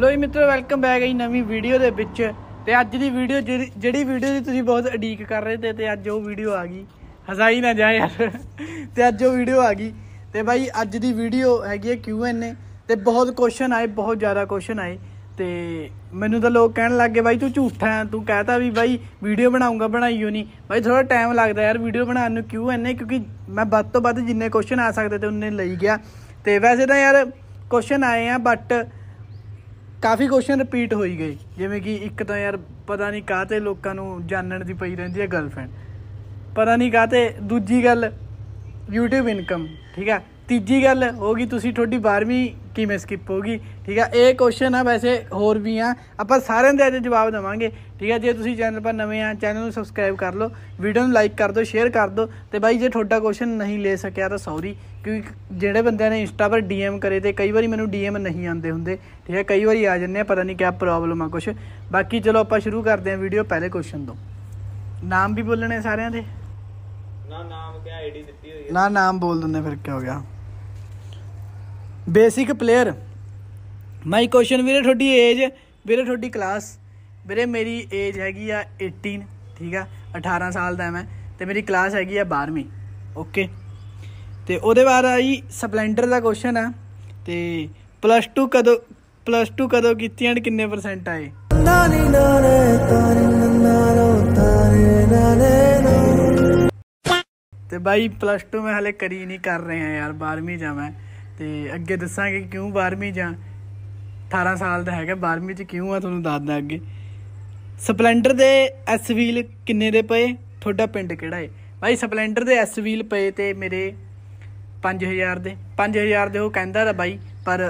ਲੋ ਜੀ ਮਿੱਤਰੋ welcome back ਹੈ ਨਵੀਂ ਵੀਡੀਓ ਦੇ ਵਿੱਚ ਤੇ ਅੱਜ ਦੀ ਵੀਡੀਓ ਜਿਹੜੀ ਵੀਡੀਓ ਦੀ ਤੁਸੀਂ ਬਹੁਤ ਅਡੀਕ ਕਰ ਰਹੇ ਤੇ ਤੇ ਅੱਜ ਉਹ ਵੀਡੀਓ ਆ ਗਈ ਹਸਾਈ ਨਾ ਜਾ ਯਾਰ ਤੇ ਅੱਜ ਉਹ ਵੀਡੀਓ ਆ ਗਈ ਤੇ ਬਾਈ ਅੱਜ ਦੀ ਵੀਡੀਓ ਹੈਗੀ ਹੈ ਕਿਊ ਐਨ ਏ ਤੇ ਬਹੁਤ ਕੁਐਸਚਨ ਆਏ ਬਹੁਤ ਜ਼ਿਆਦਾ ਕੁਐਸਚਨ ਆਏ ਤੇ ਮੈਨੂੰ ਤਾਂ ਲੋਕ ਕਹਿਣ ਲੱਗੇ ਬਾਈ ਤੂੰ ਝੂਠਾ ਹੈ ਤੂੰ ਕਹਤਾ ਵੀ ਬਾਈ ਵੀਡੀਓ ਬਣਾਉਂਗਾ ਬਣਾਈਓ ਨਹੀਂ ਬਾਈ ਥੋੜਾ ਟਾਈਮ ਲੱਗਦਾ ਯਾਰ ਵੀਡੀਓ ਬਣਾਉਣ ਨੂੰ ਕਿਊ ਐਨ ਏ ਕਿਉਂਕਿ ਮੈਂ ਵੱਧ ਤੋਂ ਵੱਧ ਜਿੰਨੇ ਕੁਐਸਚਨ ਆ ਸਕਦੇ ਤੇ ਉਹਨੇ ਲਈ ਗਿਆ ਤੇ ਵੈਸੇ ਤਾਂ ਯਾਰ ਕੁਐਸਚਨ ਆਏ ਆ ਬਟ ਕਾਫੀ ਕੁਐਸਚਨ ਰਿਪੀਟ ਹੋਈ ਗਏ ਜਿਵੇਂ ਕਿ ਇੱਕ ਤਾਂ ਯਾਰ ਪਤਾ ਨਹੀਂ ਕਾਹਤੇ ਲੋਕਾਂ ਨੂੰ ਜਾਣਨ ਦੀ ਪਈ ਰਹਿੰਦੀ ਹੈ ਗਰਲਫ੍ਰੈਂਡ ਪਤਾ ਨਹੀਂ ਕਾਹਤੇ ਦੂਜੀ ਗੱਲ YouTube ਇਨਕਮ ਠੀਕ ਹੈ ਤੀਜੀ ਗੱਲ ਹੋ ਗਈ ਤੁਸੀਂ ਤੁਹਾਡੀ 12ਵੀਂ ਕਿਵੇਂ ਸਕਿਪ ਹੋ ਗਈ ਠੀਕ ਆ ਇਹ ਕੁਐਸਚਨ ਆ ਵੈਸੇ ਹੋਰ ਵੀ ਆ ਆਪਾਂ ਸਾਰਿਆਂ ਦੇ ਅੱਜ ਜਵਾਬ ਦਵਾਂਗੇ ਠੀਕ ਆ ਜੇ ਤੁਸੀਂ ਚੈਨਲ 'ਪਰ ਨਵੇਂ ਆ ਚੈਨਲ ਨੂੰ ਸਬਸਕ੍ਰਾਈਬ ਕਰ ਲਓ ਵੀਡੀਓ ਨੂੰ ਲਾਈਕ ਕਰ ਦਿਓ ਸ਼ੇਅਰ ਕਰ ਦਿਓ ਤੇ ਬਾਈ ਜੇ ਤੁਹਾਡਾ ਕੁਐਸਚਨ ਨਹੀਂ ਲੈ ਸਕਿਆ ਤਾਂ ਸੌਰੀ ਕਿਉਂਕਿ ਜਿਹੜੇ ਬੰਦਿਆਂ ਨੇ ਇੰਸਟਾ 'ਪਰ ਡੀਐਮ ਕਰੇ ਤੇ ਕਈ ਵਾਰੀ ਮੈਨੂੰ ਡੀਐਮ ਨਹੀਂ ਆਉਂਦੇ ਹੁੰਦੇ ਠੀਕ ਆ ਕਈ ਵਾਰੀ ਆ ਜੰਨੇ ਪਤਾ ਨਹੀਂ ਕਿਆ ਪ੍ਰੋਬਲਮ ਆ ਕੁਛ ਬਾਕੀ ਚਲੋ ਆਪਾਂ ਸ਼ੁਰੂ ਕਰਦੇ ਆ ਵੀਡੀਓ ਪਹਿਲੇ ਕੁਐਸਚਨ ਤੋਂ ਨਾਮ ਵੀ ਬੋਲਣੇ ਸਾਰਿਆਂ ਦੇ ਨਾ ਨਾਮ ਕਿਆ ਆਈਡੀ ਦਿੱਤੀ ਹੋਈ ਹੈ ਨਾ ਨਾਮ ਬੋਲ ਦਿੰਦੇ ਫਿਰ ਕੀ ਹੋ ਗਿਆ ਬੇਸਿਕ ਪਲੇਅਰ ਮਾਈ ਕੁਐਸਚਨ ਵੀਰੇ ਤੁਹਾਡੀ ਏਜ ਵੀਰੇ ਤੁਹਾਡੀ ਕਲਾਸ ਵੀਰੇ ਮੇਰੀ ਏਜ ਹੈਗੀ ਆ 18 ਠੀਕ ਆ 18 ਸਾਲ ਦਾ ਮੈਂ ਤੇ ਮੇਰੀ ਕਲਾਸ ਹੈਗੀ ਆ 12ਵੀਂ ਓਕੇ ਤੇ ਉਹਦੇ ਬਾਅਦ ਆਈ ਸਪਲੈਂਡਰ ਦਾ ਕੁਐਸਚਨ ਆ ਤੇ ਪਲੱਸ 2 ਕਦੋਂ ਪਲੱਸ 2 ਕਦੋਂ ਕੀਤੀ ਐਂਡ ਕਿੰਨੇ ਪਰਸੈਂਟ ਆਏ ਤੇ ਬਾਈ ਪਲੱਸ 2 ਮੈਂ ਹਲੇ ਕਰੀ ਨਹੀਂ ਕਰ ਰਹੇ ਆ ਯਾਰ 12ਵੀਂ ਜਾਵਾਂ ਤੇ ਅੱਗੇ ਦੱਸਾਂਗੇ ਕਿਉਂ 12ਵੀਂ ਜਾਂ 18 ਸਾਲ ਦਾ ਹੈਗਾ 12ਵੀਂ ਚ ਕਿਉਂ ਆ ਤੁਹਾਨੂੰ ਦੱਸਦਾ ਅੱਗੇ ਸਪਲੈਂਡਰ ਦੇ ਐਸ ਵੀਲ ਕਿੰਨੇ ਦੇ ਪਏ ਤੁਹਾਡਾ ਪਿੰਡ ਕਿਹੜਾ ਏ ਭਾਈ ਸਪਲੈਂਡਰ ਦੇ ਐਸ ਵੀਲ ਪਏ ਤੇ ਮੇਰੇ 5000 ਦੇ 5000 ਦੇ ਉਹ ਕਹਿੰਦਾ ਦਾ ਬਾਈ ਪਰ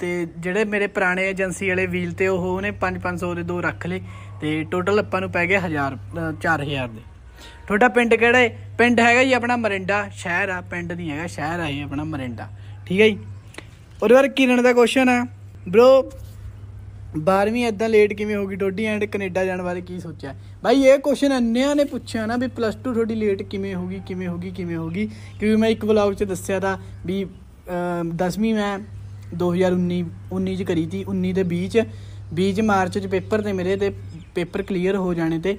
ਤੇ ਜਿਹੜੇ ਮੇਰੇ ਪੁਰਾਣੇ ਏਜੰਸੀ ਵਾਲੇ ਵੀਲ ਤੇ ਉਹ ਉਹਨੇ 5-500 ਦੇ ਦੋ ਰੱਖ ਲਏ ਤੇ ਟੋਟਲ ਆਪਾਂ ਨੂੰ ਪੈ ਗਿਆ 1000 4000 ਦੇ ਤੁਹਾਡਾ ਪਿੰਡ ਕਿਹੜਾ ਹੈ ਪਿੰਡ ਹੈਗਾ ਜੀ ਆਪਣਾ ਮਰਿੰਡਾ ਸ਼ਹਿਰ ਆ ਪਿੰਡ ਨਹੀਂ ਹੈਗਾ ਸ਼ਹਿਰ ਆ ਇਹ ਆਪਣਾ ਮਰਿੰਡਾ ਠੀਕ ਹੈ ਜੀ ਉਹਦੇ ਕਿਰਨ ਦਾ ਕੁਐਸਚਨ ਹੈ ਬ్రో 12ਵੀਂ ਇਦਾਂ ਲੇਟ ਕਿਵੇਂ ਹੋ ਗਈ ਟੋਡੀ ਐਂਡ ਕੈਨੇਡਾ ਜਾਣ ਬਾਰੇ ਕੀ ਸੋਚਿਆ ਭਾਈ ਇਹ ਕੁਐਸਚਨ ਅੰਨਿਆਂ ਨੇ ਪੁੱਛਿਆ ਨਾ ਵੀ ਪਲੱਸ 2 ਤੁਹਾਡੀ ਲੇਟ ਕਿਵੇਂ ਹੋ ਗਈ ਕਿਵੇਂ ਹੋ ਗਈ ਕਿਵੇਂ ਹੋ ਗਈ ਕਿਉਂਕਿ ਮੈਂ ਇੱਕ ਵਲੌਗ 'ਚ ਦੱਸਿਆ ਤਾਂ ਵੀ 10ਵੀਂ ਮੈਂ 2019 19 'ਚ ਕਰੀ ਸੀ 19 ਦੇ 20 'ਚ 20 ਮਾਰਚ 'ਚ ਪੇਪਰ ਤੇ ਮੇਰੇ ਤੇ ਪੇਪਰ ਕਲੀਅਰ ਹੋ ਜਾਣੇ ਤੇ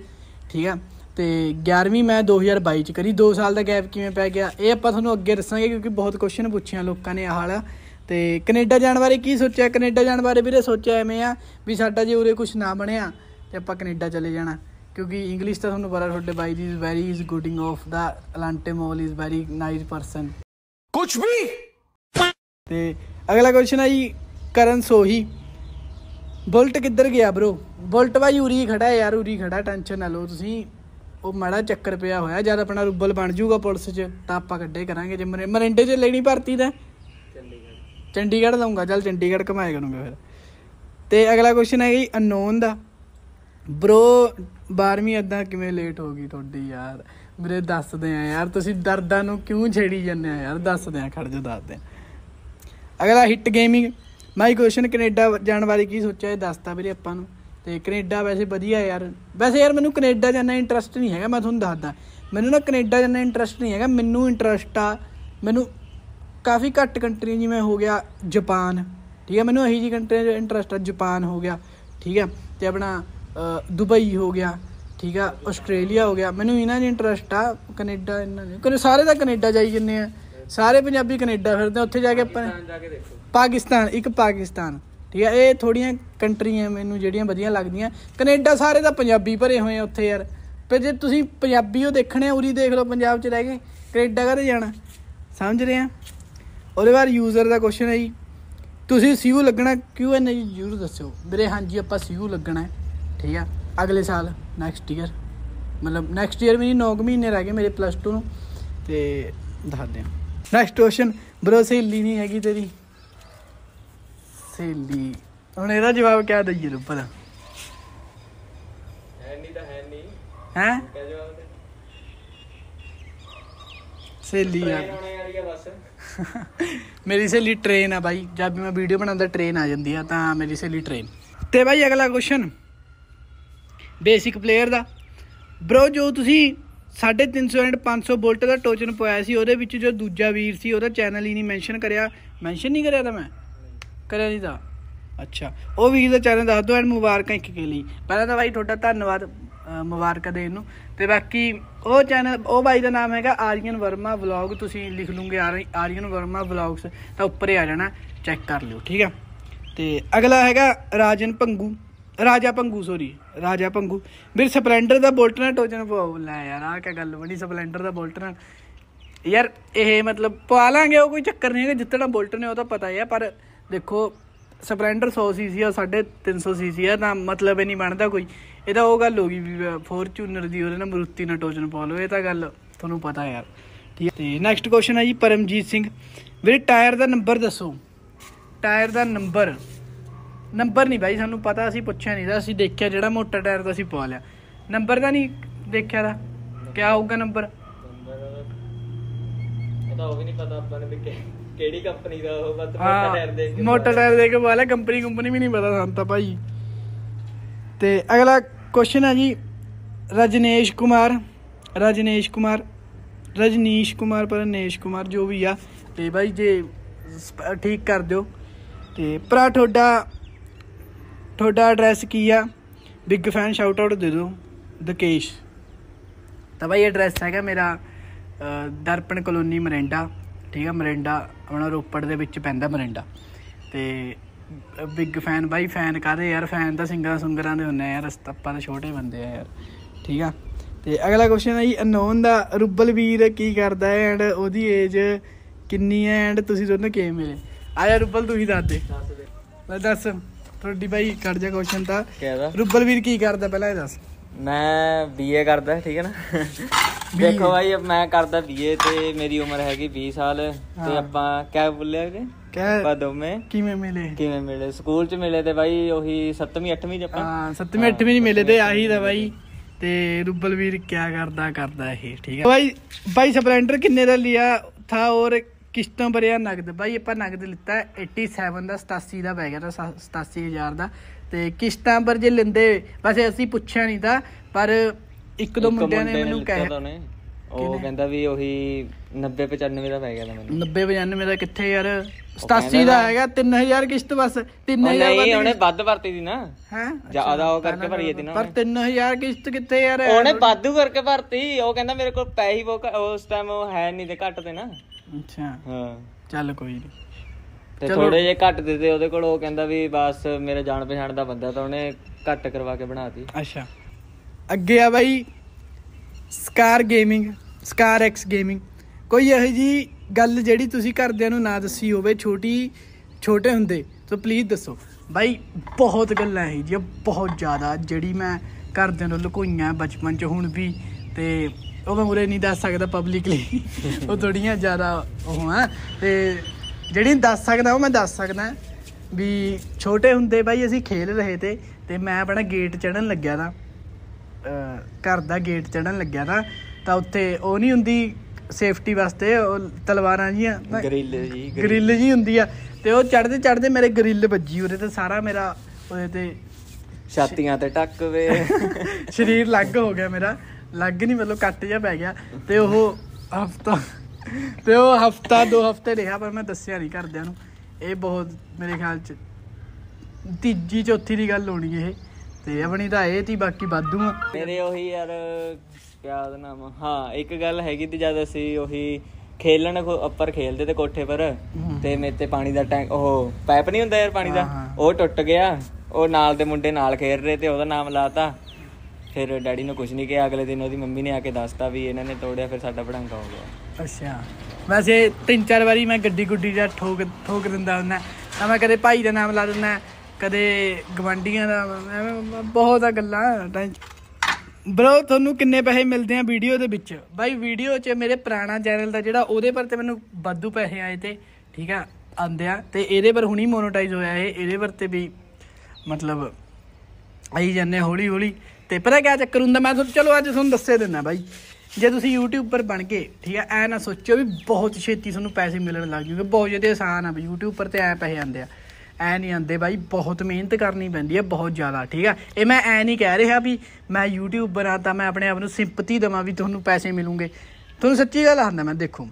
ਠੀਕ ਆ ਤੇ 11ਵੀਂ ਮੈਂ 2022 ਚ ਕਰੀ 2 ਸਾਲ ਦਾ ਗੈਪ ਕਿਵੇਂ ਪੈ ਗਿਆ ਇਹ ਆਪਾਂ ਤੁਹਾਨੂੰ ਅੱਗੇ ਦੱਸਾਂਗੇ ਕਿਉਂਕਿ ਬਹੁਤ ਕੁਐਸਚਨ ਪੁੱਛਿਆ ਲੋਕਾਂ ਨੇ ਆਹ ਹਾਲ ਤੇ ਕੈਨੇਡਾ ਜਾਣ ਬਾਰੇ ਕੀ ਸੋਚਿਆ ਕੈਨੇਡਾ ਜਾਣ ਬਾਰੇ ਵੀਰੇ ਸੋਚਿਆ ਐਵੇਂ ਆ ਵੀ ਸਾਡਾ ਜੇ ਉਰੇ ਕੁਝ ਨਾ ਬਣਿਆ ਤੇ ਆਪਾਂ ਕੈਨੇਡਾ ਚਲੇ ਜਾਣਾ ਕਿਉਂਕਿ ਇੰਗਲਿਸ਼ ਤਾਂ ਤੁਹਾਨੂੰ ਪਤਾ ਤੁਹਾਡੇ ਬਾਈ ਦੀ ਇਜ਼ ਵੈਰੀ ਇਜ਼ ਗੁੱਡਿੰਗ ਆਫ ਦਾ ਅਲਾਂਟੇ ਮੋਲ ਇਜ਼ ਵੈਰੀ ਨਾਈਸ ਪਰਸਨ ਕੁਝ ਵੀ ਤੇ ਅਗਲਾ ਕੁਐਸਚਨ ਆ ਜੀ ਕਰਨ ਸੋਹੀ ਬੁਲਟ ਕਿੱਧਰ ਗਿਆ ਬ్రో ਬੁਲਟ ਭਾਈ ਉਰੀ ਖੜਾ ਯਾਰ ਉਰੀ ਖੜਾ ਟੈਨਸ਼ਨ ਨਾ ਲਓ ਤੁਸੀਂ ਉਹ ਮੜਾ ਚੱਕਰ ਪਿਆ ਹੋਇਆ ਜਦ ਆਪਣਾ ਰੁਬਲ ਬਣ ਜਾਊਗਾ ਪੁਲਿਸ 'ਚ ਤਾਂ ਆਪਾਂ ਕੱਢੇ ਕਰਾਂਗੇ ਜੇ ਮਰੇ ਮਰਿੰਡੇ 'ਚ ਲੈਣੀ ਭਰਤੀ ਤਾਂ ਚੰਡੀਗੜ੍ਹ ਚੰਡੀਗੜ੍ਹ ਲਾਉਂਗਾ ਚੱਲ ਚੰਡੀਗੜ੍ਹ ਕਮਾਇਆ ਕਰੂੰਗਾ ਫਿਰ ਤੇ ਅਗਲਾ ਕੁਐਸਚਨ ਹੈ ਜੀ ਅਨੋਨ ਦਾ ਬ్రో 12ਵੀਂ ਅੱਧਾ ਕਿਵੇਂ ਲੇਟ ਹੋ ਗਈ ਤੁਹਾਡੀ ਯਾਰ ਮੇਰੇ ਦੱਸਦੇ ਆ ਯਾਰ ਤੁਸੀਂ ਦਰਦਾਂ ਨੂੰ ਕਿਉਂ ਛੇੜੀ ਜਾਂਦੇ ਆ ਯਾਰ ਦੱਸਦੇ ਆ ਖੜ ਜਾ ਦੱਸਦੇ ਆ ਅਗਲਾ hit gaming my question Canada ਜਾਣ ਵਾਲੀ ਕੀ ਸੋਚਿਆ ਇਹ ਦੱਸਤਾ ਵੀਰੇ ਆਪਾਂ ਨੂੰ ਤੇ ਕੈਨੇਡਾ ਵੈਸੇ ਵਧੀਆ ਯਾਰ ਵੈਸੇ ਯਾਰ ਮੈਨੂੰ ਕੈਨੇਡਾ ਜਾਣਾ ਇੰਟਰਸਟ ਨਹੀਂ ਹੈਗਾ ਮੈਂ ਤੁਹਾਨੂੰ ਦੱਸਦਾ ਮੈਨੂੰ ਨਾ ਕੈਨੇਡਾ ਜਾਣਾ ਇੰਟਰਸਟ ਨਹੀਂ ਹੈਗਾ ਮੈਨੂੰ ਇੰਟਰਸਟ ਆ ਮੈਨੂੰ ਕਾਫੀ ਘੱਟ ਕੰਟਰੀ ਜਿਵੇਂ ਹੋ ਗਿਆ ਜਾਪਾਨ ਠੀਕ ਹੈ ਮੈਨੂੰ ਇਹੀ ਜੀ ਕੰਟਰੀ ਜੋ ਇੰਟਰਸਟ ਆ ਜਾਪਾਨ ਹੋ ਗਿਆ ਠੀਕ ਹੈ ਤੇ ਆਪਣਾ ਦੁਬਈ ਹੋ ਗਿਆ ਠੀਕ ਆ ਆਸਟ੍ਰੇਲੀਆ ਹੋ ਗਿਆ ਮੈਨੂੰ ਇਹਨਾਂ ਦੀ ਇੰਟਰਸਟ ਆ ਕੈਨੇਡਾ ਇਹਨਾਂ ਨੇ ਕਿਉਂਕਿ ਸਾਰੇ ਦਾ ਕੈਨੇਡਾ ਜਾਈ ਜੰਨੇ ਆ ਸਾਰੇ ਪੰਜਾਬੀ ਕੈਨੇਡਾ ਫਿਰਦੇ ਉੱਥੇ ਜਾ ਕੇ ਆਪਾਂ ਪਾਕਿਸਤਾਨ ਇੱਕ ਪਾਕਿਸਤਾਨ ਠੀਕ ਹੈ ਇਹ ਥੋੜੀਆਂ ਕੰਟਰੀਆਂ ਮੈਨੂੰ ਜਿਹੜੀਆਂ ਵਧੀਆ ਲੱਗਦੀਆਂ ਕੈਨੇਡਾ ਸਾਰੇ ਤਾਂ ਪੰਜਾਬੀ ਭਰੇ ਹੋਏ ਆ ਉੱਥੇ ਯਾਰ ਪਰ ਜੇ ਤੁਸੀਂ ਪੰਜਾਬੀ ਉਹ ਦੇਖਣੇ ਉਰੀ ਦੇਖ ਲਓ ਪੰਜਾਬ 'ਚ ਰਹਿ ਕੇ ਕੈਨੇਡਾ ਕਦੇ ਜਾਣਾ ਸਮਝ ਰਹੇ ਆ ਉਹਦੇ ਬਾਅਦ ਯੂਜ਼ਰ ਦਾ ਕੁਐਸਚਨ ਹੈ ਜੀ ਤੁਸੀਂ ਸੀਯੂ ਲੱਗਣਾ ਕਿਉਂ ਹੈ ਜੀ ਜ਼ਰੂਰ ਦੱਸਿਓ ਹਾਂ ਹਾਂਜੀ ਆਪਾਂ ਸੀਯੂ ਲੱਗਣਾ ਹੈ ਠੀਕ ਆ ਅਗਲੇ ਸਾਲ ਨੈਕਸਟ ਈਅਰ ਮਤਲਬ ਨੈਕਸਟ ਈਅਰ ਮੇਰੀ 9 ਮਹੀਨੇ ਰਹਿ ਗਏ ਮੇਰੇ ਪਲੱਸ 2 ਨੂੰ ਤੇ ਦੱਸ ਦਿਆਂ ਨੈਕਸਟ ਕੁਐਸਚਨ ਬਰੋ ਸਹੇਲੀ ਨਹੀਂ ਹੈਗੀ ਤੇਰੀ ਸੇਲੀ ਹੁਣ ਇਹਦਾ ਜਵਾਬ ਕਿਆ ਦਈਏ ਰੁਪਰ ਹੈ ਨਹੀਂ ਤਾਂ ਹੈ ਨਹੀਂ ਹੈ ਕਿਆ ਜਵਾਬ ਦੇ ਸੇਲੀ ਆ ਮੇਰੀ ਸੇਲੀ ਟ੍ਰੇਨ ਆ ਬਾਈ ਜਦ ਵੀ ਮੈਂ ਵੀਡੀਓ ਬਣਾਉਂਦਾ ਟ੍ਰੇਨ ਆ ਜਾਂਦੀ ਆ ਤਾਂ ਮੇਰੀ ਸੇਲੀ ਟ੍ਰੇਨ ਤੇ ਬਾਈ ਅਗਲਾ ਕੁਐਸਚਨ ਬੇਸਿਕ ਪਲੇਅਰ ਦਾ ਬ੍ਰੋ ਜੋ ਤੁਸੀਂ 350 ਐਂਡ 500 ਵੋਲਟ ਦਾ ਟੋਚਨ ਪਾਇਆ ਸੀ ਉਹਦੇ ਵਿੱਚ ਜੋ ਦੂਜਾ ਵੀਰ ਸੀ ਉਹਦਾ ਚੈਨਲ ਹੀ ਨਹੀਂ ਮੈਂਸ਼ਨ ਕਰਿਆ ਮੈਂਸ਼ਨ ਨਹੀਂ ਕਰਿਆ ਤਾਂ ਮੈਂ ਕਰਿਆ ਨਹੀਂ ਤਾਂ ਅੱਛਾ ਉਹ ਵੀਰ ਦਾ ਚੈਨਲ ਦੱਸ ਦਿਓ ਐਂਡ ਮੁਬਾਰਕਾਂ ਇੱਕ ਕੇ ਲਈ ਪਹਿਲਾਂ ਤਾਂ ਬਾਈ ਤੁਹਾਡਾ ਧੰਨਵਾਦ ਮੁਬਾਰਕਾਂ ਦੇਣ ਨੂੰ ਤੇ ਬਾਕੀ ਉਹ ਚੈਨਲ ਉਹ ਬਾਈ ਦਾ ਨਾਮ ਹੈਗਾ ਆਰੀਅਨ ਵਰਮਾ ਵਲੌਗ ਤੁਸੀਂ ਲਿਖ ਲੂਗੇ ਆਰੀਅਨ ਵਰਮਾ ਵਲੌਗਸ ਤਾਂ ਉੱਪਰ ਆ ਜਾਣਾ ਚੈੱਕ ਕਰ ਲਿਓ ਠੀਕ ਆ ਤੇ ਅਗਲਾ ਹੈਗਾ ਰਾਜਨ ਪੰਗੂ ਰਾਜਾ ਪੰਗੂ ਸੋਰੀ ਰਾਜਾ ਪੰਗੂ ਵੀਰ ਸਪਲੈਂਡਰ ਦਾ ਬੋਲਟ ਨਾ ਟੋਚਨ ਪਵਾਓ ਲੈ ਯਾਰ ਆ ਕੀ ਗੱਲ ਬਣੀ ਸਪਲੈਂਡਰ ਦਾ ਬੋਲਟ ਨਾ ਯਾਰ ਇਹ ਮਤਲਬ ਪਵਾ ਲਾਂਗੇ ਉਹ ਕੋਈ ਚੱਕਰ ਨਹੀਂ ਹੈਗਾ ਜਿੱਤਣਾ ਬੋਲਟ ਨੇ ਉਹ ਤਾਂ ਪਤਾ ਹੀ ਆ ਪਰ ਦੇਖੋ ਸਪਲੈਂਡਰ 100 ਸੀਸੀ ਆ 350 ਸੀਸੀ ਆ ਨਾ ਮਤਲਬ ਇਹ ਨਹੀਂ ਬਣਦਾ ਕੋਈ ਇਹ ਤਾਂ ਉਹ ਗੱਲ ਹੋ ਗਈ ਵੀ ਫੋਰਚੂਨਰ ਦੀ ਉਹਦੇ ਨਾਲ ਮਰੂਤੀ ਨਾਲ ਟੋਚਨ ਪਾ ਲੋ ਇਹ ਤਾਂ ਗੱਲ ਤੁਹਾਨੂੰ ਪਤਾ ਯਾਰ ਠੀਕ ਹੈ ਤੇ ਨੈਕਸਟ ਕੁਐਸਚਨ ਹੈ ਜੀ ਪਰਮਜੀਤ ਸਿੰਘ ਵੀਰੇ ਟਾਇਰ ਦਾ ਨੰਬਰ ਦੱਸੋ ਟਾਇਰ ਦਾ ਨੰਬਰ ਨੰਬਰ ਨਹੀਂ ਭਾਈ ਸਾਨੂੰ ਪਤਾ ਅਸੀਂ ਪੁੱਛਿਆ ਨਹੀਂ ਦਾ ਅਸੀਂ ਦੇਖਿਆ ਜਿਹੜਾ ਮੋਟਾ ਟਾਇਰ ਦਾ ਅਸੀਂ ਪਾ ਲਿਆ ਨੰਬਰ ਦਾ ਨਹੀਂ ਦੇਖਿਆ ਦਾ ਕਿਆ ਹੋਊਗਾ ਨੰਬਰ ਨੰਬਰ ਤਾਂ ਉਹ ਵੀ ਨਹੀਂ ਪਤਾ ਆਪਾਂ ਨੇ ਵੀ ਕਿ ਕਿਹੜੀ ਕੰਪਨੀ ਦਾ ਉਹ ਬਸ ਮੋਟਰ ਟਾਇਰ ਦੇ ਕੇ ਮੋਟਰ ਟਾਇਰ ਦੇ ਕੇ ਵਾਲਾ ਕੰਪਨੀ ਕੰਪਨੀ ਵੀ ਨਹੀਂ ਪਤਾ ਸਾਨੂੰ ਤਾਂ ਭਾਈ ਤੇ ਅਗਲਾ ਕੁਐਸਚਨ ਹੈ ਜੀ ਰਜਨੇਸ਼ ਕੁਮਾਰ ਰਜਨੇਸ਼ ਕੁਮਾਰ ਰਜਨੀਸ਼ ਕੁਮਾਰ ਪਰਨੇਸ਼ ਕੁਮਾਰ ਜੋ ਵੀ ਆ ਤੇ ਭਾਈ ਜੇ ਠੀਕ ਕਰ ਦਿਓ ਤੇ ਭਰਾ ਤੁਹਾਡਾ ਤੁਹਾਡਾ ਐਡਰੈਸ ਕੀ ਆ ਬਿਗ ਫੈਨ ਸ਼ਾਊਟ ਆਊਟ ਦੇ ਦਿਓ ਦਕੇਸ਼ ਤਾਂ ਭਾਈ ਐਡਰੈਸ ਹੈਗਾ ਮੇਰਾ ਦਰਪਣ ਕਲੋਨੀ ਮਰਿੰਡਾ ਠੀਕ ਆ ਮਰਿੰਡਾ ਆਪਣਾ ਰੋਪੜ ਦੇ ਵਿੱਚ ਪੈਂਦਾ ਮਰਿੰਡਾ ਤੇ ਬਿਗ ਫੈਨ ਬਾਈ ਫੈਨ ਕਾਦੇ ਯਾਰ ਫੈਨ ਤਾਂ ਸਿੰਗਰਾਂ ਸੁੰਗਰਾਂ ਦੇ ਹੁੰਨੇ ਯਾਰ ਆਪਾਂ ਤਾਂ ਛੋਟੇ ਬੰਦੇ ਆ ਯਾਰ ਠੀਕ ਆ ਤੇ ਅਗਲਾ ਕੁਐਸਚਨ ਹੈ ਜੀ ਅਨੋਨ ਦਾ ਰੁੱਬਲ ਵੀਰ ਕੀ ਕਰਦਾ ਹੈ ਐਂਡ ਉਹਦੀ ਏਜ ਕਿੰਨੀ ਹੈ ਐਂਡ ਤੁਸੀਂ ਦੋਨੋਂ ਕਿਵੇਂ ਮਿਲੇ ਆ ਯਾਰ ਰੁੱਬਲ ਦੱਸ ਦੇ ਦੱਸ ਦੇ ਮੈਂ ਦੱਸ ਤੁਹਾਡੀ ਬਾਈ ਕੱਢ ਜਾ ਕੁਐਸਚਨ ਤਾਂ ਰੁੱਬਲ ਵੀਰ ਕੀ ਕਰਦਾ ਪਹਿਲਾਂ ਇਹ ਦੱਸ ਮੈਂ ਬੀਏ ਕਰਦਾ ਠੀਕ ਹੈ ਨਾ ਦੇਖੋ ਭਾਈ ਮੈਂ ਕਰਦਾ ਬੀਏ ਤੇ ਮੇਰੀ ਉਮਰ ਹੈਗੀ 20 ਸਾਲ ਤੇ ਆਪਾਂ ਕਿਆ ਬੁੱਲਿਆ ਕਿ ਆਪਾਂ ਦੋਵੇਂ ਕਿਵੇਂ ਮਿਲੇ ਕਿਵੇਂ ਮਿਲੇ ਸਕੂਲ ਚ ਮਿਲੇ ਤੇ ਭਾਈ ਉਹੀ 7ਵੀਂ 8ਵੀਂ ਚ ਆਪਾਂ ਹਾਂ 7ਵੀਂ 8ਵੀਂ ਚ ਮਿਲੇ ਤੇ ਆਹੀ ਦਾ ਭਾਈ ਤੇ ਰੁਬਲਵੀਰ ਕਿਆ ਕਰਦਾ ਕਰਦਾ ਇਹ ਠੀਕ ਹੈ ਭਾਈ ਭਾਈ ਸਪਲੈਂਡਰ ਕਿੰਨੇ ਦਾ ਲਿਆ ਥਾ ਔਰ ਕਿਸ਼ਤਾਂ ਭਰਿਆ ਨਗਦ ਬਾਈ ਆਪਾਂ ਨਗਦ ਲਿੱਤਾ 87 ਦਾ 87 ਦਾ ਪੈ ਗਿਆ ਤਾਂ 87000 ਦਾ ਤੇ ਕਿਸ਼ਤਾਂ ਪਰ ਜੇ ਲਿੰਦੇ ਵੈਸੇ ਅਸੀਂ ਪੁੱਛਿਆ ਨਹੀਂ ਤਾਂ ਪਰ ਇੱਕ ਦੋ ਮੁੰਡਿਆਂ ਨੇ ਮੈਨੂੰ ਕਹਿ ਉਹ ਕਹਿੰਦਾ ਵੀ ਉਹੀ 90 95 ਦਾ ਪੈ ਗਿਆ ਮੈਨੂੰ 90 95 ਦਾ ਕਿੱਥੇ ਯਾਰ 87 ਦਾ ਹੈਗਾ 3000 ਕਿਸ਼ਤ ਬਸ 3000 ਨਹੀਂ ਉਹਨੇ ਵੱਧ ਵਰਤੀ ਦੀ ਨਾ ਹੈ ਜਿਆਦਾ ਉਹ ਕਰਕੇ ਭਰੀ ਦੀ ਨਾ ਪਰ 3000 ਕਿਸ਼ਤ ਕਿੱਥੇ ਯਾਰ ਉਹਨੇ ਵਾਧੂ ਕਰਕੇ ਭਰਤੀ ਉਹ ਕਹਿੰਦਾ ਮੇਰੇ ਕੋਲ ਪੈਸੇ ਉਹ ਉਸ ਟਾਈਮ ਉਹ ਹੈ ਨਹੀਂ ਤੇ ਘੱਟ ਤੇ ਨਾ ਅੱਛਾ ਹਾਂ ਚੱਲ ਕੋਈ ਨਹੀਂ ਤੇ ਥੋੜੇ ਜੇ ਘੱਟ ਦਿੱਤੇ ਉਹਦੇ ਕੋਲ ਉਹ ਕਹਿੰਦਾ ਵੀ ਬਸ ਮੇਰੇ ਜਾਣ ਪਛਾਣ ਦਾ ਬੰਦਾ ਤਾਂ ਉਹਨੇ ਘੱਟ ਕਰਵਾ ਕੇ ਬਣਾਤੀ ਅੱਛਾ ਅੱਗੇ ਆ ਬਾਈ scar gaming scar X gaming ਕੋਈ ਇਹ ਜੀ ਗੱਲ ਜਿਹੜੀ ਤੁਸੀਂ ਘਰਦਿਆਂ ਨੂੰ ਨਾ ਦੱਸੀ ਹੋਵੇ ਛੋਟੀ ਛੋਟੇ ਹੁੰਦੇ ਤਾਂ ਪਲੀਜ਼ ਦੱਸੋ ਬਾਈ ਬਹੁਤ ਗੱਲਾਂ ਹੈ ਜੀ ਬਹੁਤ ਜ਼ਿਆਦਾ ਜਿਹੜੀ ਮੈਂ ਕਰਦੇ ਨੂੰ ਲੁਕੋਈਆਂ ਬਚਪਨ 'ਚ ਹੁਣ ਵੀ ਤੇ ਉਹ ਮੈਂ ਉਰੇ ਨਹੀਂ ਦੱਸ ਸਕਦਾ ਪਬਲਿਕਲੀ ਉਹ ਥੋੜੀਆਂ ਜ਼ਿਆਦਾ ਉਹ ਆ ਤੇ ਜਿਹੜੀ ਦੱਸ ਸਕਦਾ ਉਹ ਮੈਂ ਦੱਸ ਸਕਦਾ ਵੀ ਛੋਟੇ ਹੁੰਦੇ ਬਾਈ ਅਸੀਂ ਖੇਲ ਰਹੇ ਤੇ ਤੇ ਮੈਂ ਆਪਣਾ ਗੇਟ ਚੜਨ ਲੱਗਿਆ ਤਾਂ ਘਰ ਦਾ ਗੇਟ ਚੜਨ ਲੱਗਿਆ ਤਾਂ ਤਾਂ ਉੱਥੇ ਉਹ ਨਹੀਂ ਹੁੰਦੀ ਸੇਫਟੀ ਵਾਸਤੇ ਉਹ ਤਲਵਾਰਾਂ ਜੀਆਂ ਗ੍ਰਿਲ ਜੀ ਗ੍ਰਿਲ ਜੀ ਹੁੰਦੀ ਆ ਤੇ ਉਹ ਚੜਦੇ ਚੜਦੇ ਮੇਰੇ ਗ੍ਰਿਲ ਵੱਜੀ ਉਹਦੇ ਤੇ ਸਾਰਾ ਮੇਰਾ ਉਹਦੇ ਤੇ ਛਾਤੀਆਂ ਤੇ ਟੱਕ ਵੇ ਸਰੀਰ ਲੱਗ ਹੋ ਗਿਆ ਮੇਰਾ ਲੱਗ ਨਹੀਂ ਮਤਲਬ ਕੱਟ ਜਾ ਪੈ ਗਿਆ ਤੇ ਉਹ ਹਫਤਾ ਤੇ ਉਹ ਹਫਤਾ ਦੋ ਹਫਤੇ ਰਿਹਾ ਪਰ ਮੈਂ ਦੱਸਿਆ ਨਹੀਂ ਕਰਦਿਆਂ ਨੂੰ ਇਹ ਬਹੁਤ ਮੇਰੇ ਖਿਆਲ ਚ ਤੀਜੀ ਚੌਥੀ ਦੀ ਗੱਲ ਹੋਣੀ ਇਹ ਤੇ ਆਪਣੀ ਤਾਂ ਇਹ ਤੀ ਬਾਕੀ ਵਾਧੂ ਆ ਮੇਰੇ ਉਹੀ ਯਾਰ ਕਿਆ ਦਾ ਨਾਮ ਹਾਂ ਇੱਕ ਗੱਲ ਹੈਗੀ ਤੇ ਜਦ ਅਸੀਂ ਉਹੀ ਖੇਲਣ ਉੱਪਰ ਖੇਲਦੇ ਤੇ ਕੋਠੇ ਪਰ ਤੇ ਮੇਰੇ ਤੇ ਪਾਣੀ ਦਾ ਟੈਂਕ ਉਹ ਪਾਈਪ ਨਹੀਂ ਹੁੰਦਾ ਯਾਰ ਪਾਣੀ ਦਾ ਉਹ ਟੁੱਟ ਗਿਆ ਉਹ ਨਾਲ ਦੇ ਮੁੰਡੇ ਨਾਲ ਖੇਡ ਰਹੇ ਤੇ ਉਹਦਾ ਨਾਮ ਲਾਤਾ ਫਿਰ ਡੈਡੀ ਨੇ ਕੁਝ ਨਹੀਂ ਕਿਹਾ ਅਗਲੇ ਦਿਨ ਉਹਦੀ ਮੰਮੀ ਨੇ ਆ ਕੇ ਦੱਸਤਾ ਵੀ ਇਹਨਾਂ ਨੇ ਤੋੜਿਆ ਫਿਰ ਸਾਡਾ ਭੜੰਗਾ ਹੋ ਗਿਆ ਅੱਛਾ ਵੈਸੇ ਤਿੰਨ ਚਾਰ ਵਾਰੀ ਮੈਂ ਗੱਡੀ ਗੁੱਡੀ ਜਾਂ ਠੋਕ ਠੋਕ ਦਿੰਦਾ ਹੁੰਦਾ ਤਾਂ ਮੈਂ ਕਦੇ ਭਾਈ ਦਾ ਨਾਮ ਲਾ ਦਿੰਦਾ ਕਦੇ ਗਵੰਡੀਆਂ ਦਾ ਐਵੇਂ ਬਹੁਤ ਆ ਗੱਲਾਂ ਬ్రో ਤੁਹਾਨੂੰ ਕਿੰਨੇ ਪੈਸੇ ਮਿਲਦੇ ਆ ਵੀਡੀਓ ਦੇ ਵਿੱਚ ਬਾਈ ਵੀਡੀਓ 'ਚ ਮੇਰੇ ਪੁਰਾਣਾ ਚੈਨਲ ਦਾ ਜਿਹੜਾ ਉਹਦੇ ਪਰ ਤੇ ਮੈਨੂੰ ਵਾਧੂ ਪੈਸੇ ਆਏ ਤੇ ਠੀਕ ਆ ਆਂਦੇ ਆ ਤੇ ਇਹਦੇ ਪਰ ਹੁਣੀ ਮੋਨੋਟਾਈਜ਼ ਹੋਇਆ ਇਹ ਇਹਦੇ ਪਰ ਤੇ ਵੀ ਮਤਲਬ ਆਈ ਜਾਂਦੇ ਹੌਲੀ ਹੌਲੀ ਤੇ ਪਤਾ ਕਿਆ ਚੱਕਰ ਹੁੰਦਾ ਮੈਂ ਤੁਹਾਨੂੰ ਚਲੋ ਅੱਜ ਤੁਹਾਨੂੰ ਦੱਸੇ ਦਿੰਦਾ ਬਾਈ ਜੇ ਤੁਸੀਂ YouTube ਬਣ ਕੇ ਠੀਕ ਹੈ ਐ ਨਾ ਸੋਚੋ ਵੀ ਬਹੁਤ ਛੇਤੀ ਤੁਹਾਨੂੰ ਪੈਸੇ ਮਿਲਣ ਲੱਗ ਜੂਗੇ ਬਹੁਤ ਜਿਆਦਾ ਆਸਾਨ ਆ ਬਈ YouTube ਤੇ ਐ ਪੈਸੇ ਆਉਂਦੇ ਆ ਐ ਨਹੀਂ ਆਉਂਦੇ ਬਾਈ ਬਹੁਤ ਮਿਹਨਤ ਕਰਨੀ ਪੈਂਦੀ ਹੈ ਬਹੁਤ ਜ਼ਿਆਦਾ ਠੀਕ ਆ ਇਹ ਮੈਂ ਐ ਨਹੀਂ ਕਹਿ ਰਿਹਾ ਵੀ ਮੈਂ YouTube ਆ ਤਾਂ ਮੈਂ ਆਪਣੇ ਆਪ ਨੂੰ ਸਿੰਪਤੀ ਦਵਾਂ ਵੀ ਤੁਹਾਨੂੰ ਪੈਸੇ ਮਿਲੂਗੇ ਤੁਹਾਨੂੰ ਸੱਚੀ ਗੱਲ ਆਂਦਾ ਮੈਂ ਦੇਖੋ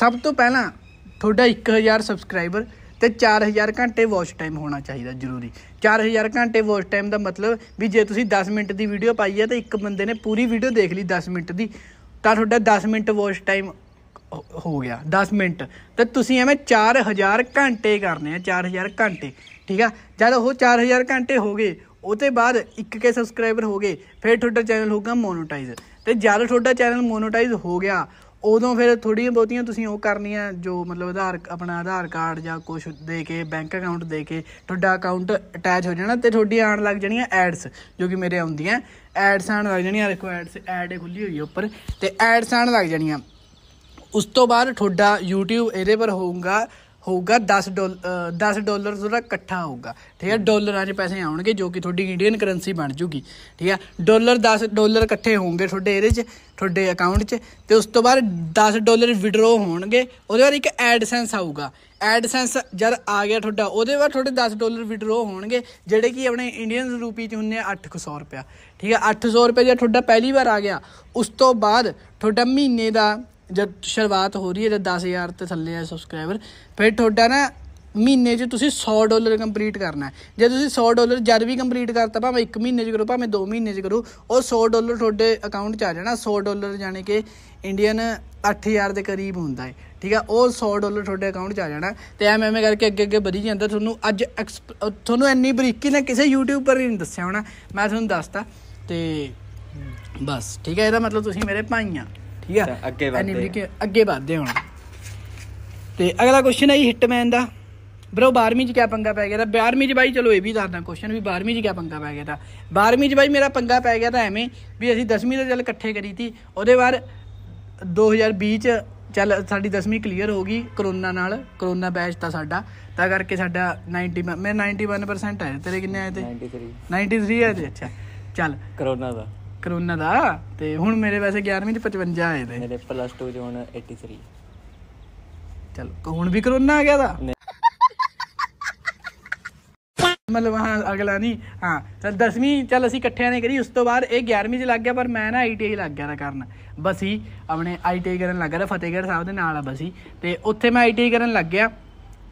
ਸਭ ਤੋਂ ਪਹਿਲਾਂ ਤੁਹਾਡਾ 1000 ਸਬਸਕ੍ਰਾਈਬਰ ਤੇ 4000 ਘੰਟੇ ਵਾਚ ਟਾਈਮ ਹੋਣਾ ਚਾਹੀਦਾ ਜ਼ਰੂਰੀ 4000 ਘੰਟੇ ਵਾਚ ਟਾਈਮ ਦਾ ਮਤਲਬ ਵੀ ਜੇ ਤੁਸੀਂ 10 ਮਿੰਟ ਦੀ ਵੀਡੀਓ ਪਾਈ ਹੈ ਤਾਂ ਇੱਕ ਬੰਦੇ ਨੇ ਪੂਰੀ ਵੀਡੀਓ ਦੇਖ ਲਈ 10 ਮਿੰਟ ਦੀ ਤਾਂ ਤੁਹਾਡਾ 10 ਮਿੰਟ ਵਾਚ ਟਾਈਮ ਹੋ ਗਿਆ 10 ਮਿੰਟ ਤੇ ਤੁਸੀਂ ਐਵੇਂ 4000 ਘੰਟੇ ਕਰਨੇ ਆ 4000 ਘੰਟੇ ਠੀਕ ਆ ਜਦ ਉਹ 4000 ਘੰਟੇ ਹੋ ਗਏ ਉਹਤੇ ਬਾਅਦ 1k ਸਬਸਕ੍ਰਾਈਬਰ ਹੋ ਗਏ ਫਿਰ ਤੁਹਾਡਾ ਚੈਨਲ ਹੋਊਗਾ ਮੋਨਟਾਈਜ਼ ਤੇ ਜਦ ਤੁਹਾਡਾ ਚੈਨਲ ਮੋਨਟਾਈਜ਼ ਹੋ ਗਿਆ ਉਦੋਂ ਫਿਰ ਥੋੜੀਆਂ ਬਹੁਤੀਆਂ ਤੁਸੀਂ ਉਹ ਕਰਨੀਆਂ ਜੋ ਮਤਲਬ ਆਧਾਰ ਆਪਣਾ ਆਧਾਰ ਕਾਰਡ ਜਾਂ ਕੁਝ ਦੇ ਕੇ ਬੈਂਕ ਅਕਾਊਂਟ ਦੇ ਕੇ ਤੁਹਾਡਾ ਅਕਾਊਂਟ ਅਟੈਚ ਹੋ ਜਾਣਾ ਤੇ ਤੁਹਾਡੀ ਆਣ ਲੱਗ ਜਾਣੀਆਂ ਐਡਸ ਜੋ ਕਿ ਮੇਰੇ ਆਉਂਦੀਆਂ ਐਡਸ ਆਣ ਲੱਗ ਜਾਣੀਆਂ ਦੇਖੋ ਐਡਸ ਐਡ ਖੁੱਲੀ ਹੋਈ ਹੈ ਉੱਪਰ ਤੇ ਐਡਸ ਆਣ ਲੱਗ ਜਾਣੀਆਂ ਉਸ ਤੋਂ ਬਾਅਦ ਤੁਹਾਡਾ YouTube ਇਹਦੇ ਪਰ ਹੋਊਗਾ ਹੋਊਗਾ 10 ਡਾਲਰ 10 ਡਾਲਰ ਉਹਦਾ ਇਕੱਠਾ ਹੋਊਗਾ ਠੀਕ ਹੈ ਡਾਲਰਾਂ 'ਚ ਪੈਸੇ ਆਉਣਗੇ ਜੋ ਕਿ ਤੁਹਾਡੀ ਇੰਡੀਅਨ ਕਰੰਸੀ ਬਣ ਜੂਗੀ ਠੀਕ ਹੈ ਡਾਲਰ 10 ਡਾਲਰ ਇਕੱਠੇ ਹੋਣਗੇ ਤੁਹਾਡੇ ਇਹਦੇ 'ਚ ਤੁਹਾਡੇ ਅਕਾਊਂਟ 'ਚ ਤੇ ਉਸ ਤੋਂ ਬਾਅਦ 10 ਡਾਲਰ ਵਿਡਰੋ ਹੋਣਗੇ ਉਹਦੇ ਬਾਅਦ ਇੱਕ ਐਡਸੈਂਸ ਆਊਗਾ ਐਡਸੈਂਸ ਜਦ ਆ ਗਿਆ ਤੁਹਾਡਾ ਉਹਦੇ ਬਾਅਦ ਤੁਹਾਡੇ 10 ਡਾਲਰ ਵਿਡਰੋ ਹੋਣਗੇ ਜਿਹੜੇ ਕਿ ਆਪਣੇ ਇੰਡੀਅਨ ਰੂਪੀ 'ਚ ਹੁੰਦੇ ਆ 800 ਰੁਪਿਆ ਠੀਕ ਹੈ 800 ਰੁਪਏ ਜੇ ਤੁਹਾਡਾ ਪਹਿਲੀ ਵਾਰ ਆ ਗਿਆ ਉਸ ਤੋਂ ਬਾਅਦ ਤੁਹਾਡਾ ਮਹੀਨੇ ਦਾ ਜਦ ਸ਼ੁਰੂਆਤ ਹੋ ਰਹੀ ਹੈ ਜਦ 10000 ਤੇ ਥੱਲੇ ਆ ਸਬਸਕ੍ਰਾਈਬਰ ਫਿਰ ਤੁਹਾਡਾ ਨਾ ਮਹੀਨੇ 'ਚ ਤੁਸੀਂ 100 ਡਾਲਰ ਕੰਪਲੀਟ ਕਰਨਾ ਹੈ ਜੇ ਤੁਸੀਂ 100 ਡਾਲਰ ਜਦ ਵੀ ਕੰਪਲੀਟ ਕਰਤਾ ਭਾਵੇਂ 1 ਮਹੀਨੇ 'ਚ ਕਰੋ ਭਾਵੇਂ 2 ਮਹੀਨੇ 'ਚ ਕਰੋ ਉਹ 100 ਡਾਲਰ ਤੁਹਾਡੇ ਅਕਾਊਂਟ 'ਚ ਆ ਜਾਣਾ 100 ਡਾਲਰ ਯਾਨੀ ਕਿ ਇੰਡੀਅਨ 8000 ਦੇ ਕਰੀਬ ਹੁੰਦਾ ਹੈ ਠੀਕ ਹੈ ਉਹ 100 ਡਾਲਰ ਤੁਹਾਡੇ ਅਕਾਊਂਟ 'ਚ ਆ ਜਾਣਾ ਤੇ ਐਵੇਂ ਐਵੇਂ ਕਰਕੇ ਅੱਗੇ ਅੱਗੇ ਵਧੀ ਜਾਂਦਾ ਤੁਹਾਨੂੰ ਅੱਜ ਤੁਹਾਨੂੰ ਇੰਨੀ ਬਰੀਕੀ ਨਾਲ ਕਿਸੇ YouTube ਪਰ ਨਹੀਂ ਦੱਸਿਆ ਹੋਣਾ ਮੈਂ ਤੁਹਾਨੂੰ ਦੱਸਤਾ ਤੇ ਬਸ ਠੀਕ ਹੈ ਇਹਦਾ ਮਤਲਬ ਤੁਸੀਂ ਮੇਰੇ ਭਾਈ ਆ ਠੀਕ ਆ ਅੱਗੇ ਵਧਦੇ ਅੱਗੇ ਵਧਦੇ ਹੁਣ ਤੇ ਅਗਲਾ ਕੁਐਸਚਨ ਹੈ ਜੀ ਹਿਟਮੈਨ ਦਾ ਬਰੋ 12ਵੀਂ ਚ ਕਿਆ ਪੰਗਾ ਪੈ ਗਿਆ ਤਾਂ 12ਵੀਂ ਚ ਬਾਈ ਚਲੋ ਇਹ ਵੀ ਦੱਸਦਾ ਕੁਐਸਚਨ ਵੀ 12ਵੀਂ ਚ ਕਿਆ ਪੰਗਾ ਪੈ ਗਿਆ ਤਾਂ 12ਵੀਂ ਚ ਬਾਈ ਮੇਰਾ ਪੰਗਾ ਪੈ ਗਿਆ ਤਾਂ ਐਵੇਂ ਵੀ ਅਸੀਂ 10ਵੀਂ ਦਾ ਚੱਲ ਇਕੱਠੇ ਕਰੀ ਤੀ ਉਹਦੇ ਬਾਅਦ 2020 ਚ ਚੱਲ ਸਾਡੀ 10ਵੀਂ ਕਲੀਅਰ ਹੋ ਗਈ ਕਰੋਨਾ ਨਾਲ ਕਰੋਨਾ ਬੈਚ ਤਾਂ ਸਾਡਾ ਤਾਂ ਕਰਕੇ ਸਾਡਾ 90 ਮੈਂ 91% ਆਇਆ ਤੇਰੇ ਕਿੰਨੇ ਆਏ ਤੇ 93 93 ਆਏ ਤੇ ਅੱਛਾ ਚੱਲ ਕਰੋਨਾ ਦਾ ਕਰੋਨਾ ਦਾ ਤੇ ਹੁਣ ਮੇਰੇ ਵੈਸੇ 11ਵੀਂ ਦੇ 55 ਆਏ ਨੇ ਮੇਰੇ ਪਲੱਸ 2 ਚ ਹੁਣ 83 ਕੋ ਹੁਣ ਵੀ ਕਰੋਨਾ ਆ ਗਿਆ ਦਾ ਮਤਲਬ ਹਾਂ ਅਗਲਾ ਨਹੀਂ ਹਾਂ ਚਲ 10ਵੀਂ ਚਲ ਅਸੀਂ ਇਕੱਠਿਆਂ ਨੇ ਕਰੀ ਉਸ ਤੋਂ ਬਾਅਦ ਇਹ 11ਵੀਂ ਚ ਲੱਗ ਗਿਆ ਪਰ ਮੈਂ ਨਾ ਆਈਟੀਆਈ ਲੱਗ ਗਿਆ ਦਾ ਕਰਨ ਬਸੀ ਆਪਣੇ ਆਈਟੀਆਈ ਕਰਨ ਲੱਗਾ ਦਾ ਫਤਿਹਗੜ੍ਹ ਸਾਹਿਬ ਦੇ ਨਾਲ ਆ ਬਸੀ ਤੇ ਉੱਥੇ ਮੈਂ ਆਈਟੀਆਈ ਕਰਨ ਲੱਗ ਗਿਆ